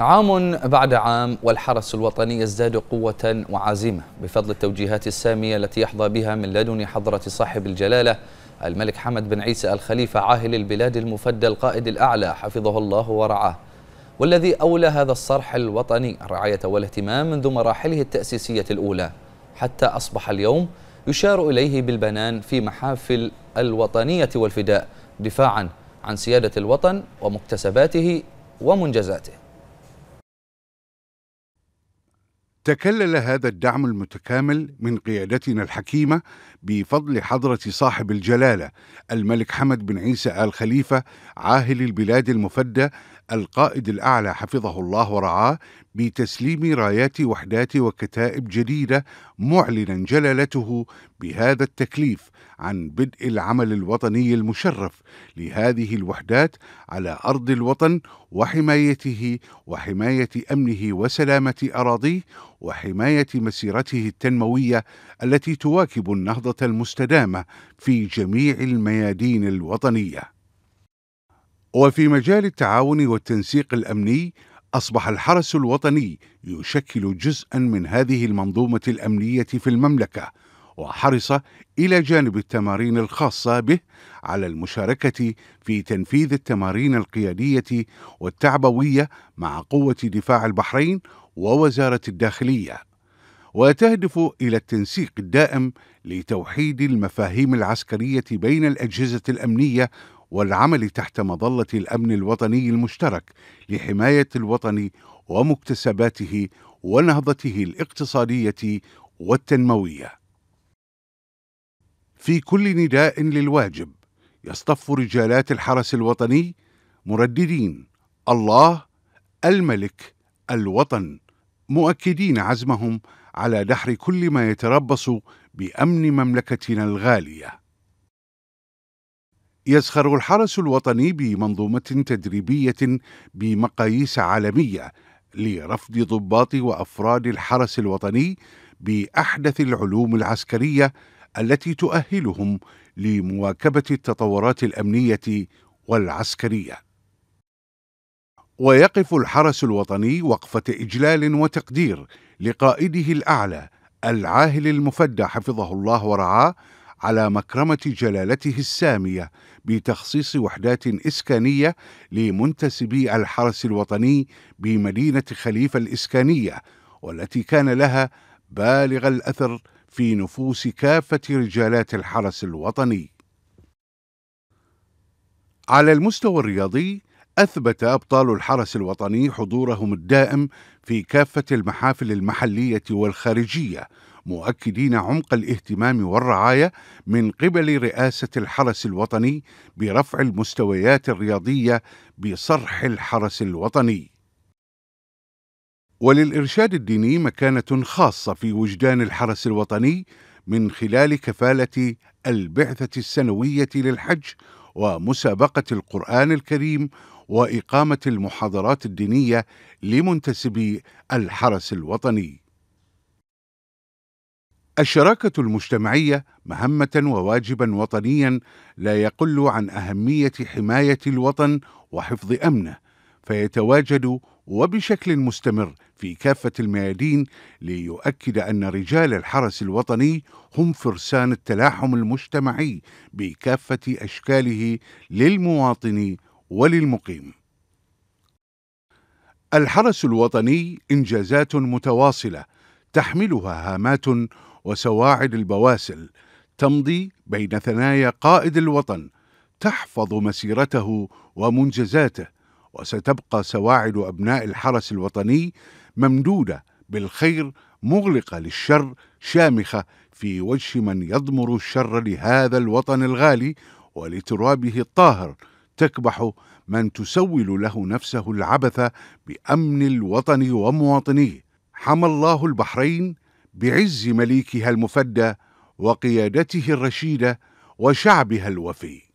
عام بعد عام والحرس الوطني يزداد قوة وعزيمة بفضل التوجيهات السامية التي يحظى بها من لدن حضرة صاحب الجلالة الملك حمد بن عيسى الخليفة عاهل البلاد المفدى القائد الأعلى حفظه الله ورعاه والذي أولى هذا الصرح الوطني الرعاية والاهتمام منذ مراحله التأسيسية الأولى حتى أصبح اليوم يشار إليه بالبنان في محافل الوطنية والفداء دفاعا عن سيادة الوطن ومكتسباته ومنجزاته تكلل هذا الدعم المتكامل من قيادتنا الحكيمة بفضل حضرة صاحب الجلالة الملك حمد بن عيسى آل خليفة عاهل البلاد المفدى القائد الأعلى حفظه الله ورعاه بتسليم رايات وحدات وكتائب جديدة معلنا جلالته بهذا التكليف عن بدء العمل الوطني المشرف لهذه الوحدات على أرض الوطن وحمايته وحماية أمنه وسلامة أراضيه وحماية مسيرته التنموية التي تواكب النهضة المستدامة في جميع الميادين الوطنيه وفي مجال التعاون والتنسيق الامني اصبح الحرس الوطني يشكل جزءا من هذه المنظومه الامنيه في المملكه وحرص الى جانب التمارين الخاصه به على المشاركه في تنفيذ التمارين القياديه والتعبويه مع قوه دفاع البحرين ووزاره الداخليه وتهدف الى التنسيق الدائم لتوحيد المفاهيم العسكريه بين الاجهزه الامنيه والعمل تحت مظلة الأمن الوطني المشترك لحماية الوطن ومكتسباته ونهضته الاقتصادية والتنموية. في كل نداء للواجب يصطف رجالات الحرس الوطني مرددين الله الملك الوطن مؤكدين عزمهم على دحر كل ما يتربص بامن مملكتنا الغاليه يزخر الحرس الوطني بمنظومة تدريبية بمقاييس عالمية لرفض ضباط وأفراد الحرس الوطني بأحدث العلوم العسكرية التي تؤهلهم لمواكبة التطورات الأمنية والعسكرية. ويقف الحرس الوطني وقفة إجلال وتقدير لقائده الأعلى العاهل المفدى حفظه الله ورعاه على مكرمة جلالته السامية بتخصيص وحدات إسكانية لمنتسبي الحرس الوطني بمدينة خليفة الإسكانية والتي كان لها بالغ الأثر في نفوس كافة رجالات الحرس الوطني. على المستوى الرياضي أثبت أبطال الحرس الوطني حضورهم الدائم في كافة المحافل المحلية والخارجية مؤكدين عمق الاهتمام والرعايه من قبل رئاسه الحرس الوطني برفع المستويات الرياضيه بصرح الحرس الوطني وللارشاد الديني مكانه خاصه في وجدان الحرس الوطني من خلال كفاله البعثه السنويه للحج ومسابقه القران الكريم واقامه المحاضرات الدينيه لمنتسبي الحرس الوطني الشراكة المجتمعية مهمة وواجبا وطنيا لا يقل عن أهمية حماية الوطن وحفظ أمنه، فيتواجد وبشكل مستمر في كافة الميادين ليؤكد أن رجال الحرس الوطني هم فرسان التلاحم المجتمعي بكافة أشكاله للمواطن وللمقيم. الحرس الوطني إنجازات متواصلة تحملها هامات وسواعد البواسل تمضي بين ثنايا قائد الوطن تحفظ مسيرته ومنجزاته وستبقى سواعد ابناء الحرس الوطني ممدوده بالخير مغلقه للشر شامخه في وجه من يضمر الشر لهذا الوطن الغالي ولترابه الطاهر تكبح من تسول له نفسه العبث بامن الوطن ومواطنيه حمى الله البحرين بعز مليكها المفدى وقيادته الرشيده وشعبها الوفي